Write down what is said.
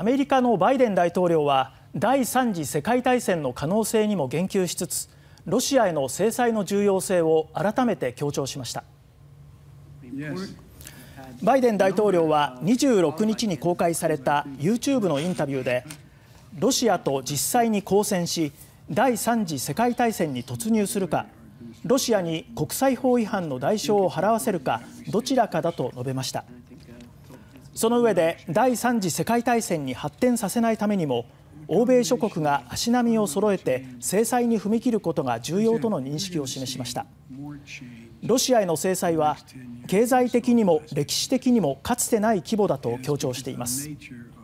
アメリカのバイデン大統領は第3次世界大戦の可能性にも言及しつつロシアへの制裁の重要性を改めて強調しましたバイデン大統領は26日に公開された YouTube のインタビューでロシアと実際に交戦し第3次世界大戦に突入するかロシアに国際法違反の代償を払わせるかどちらかだと述べました。その上で第3次世界大戦に発展させないためにも欧米諸国が足並みを揃えて制裁に踏み切ることが重要との認識を示しましたロシアへの制裁は経済的にも歴史的にもかつてない規模だと強調しています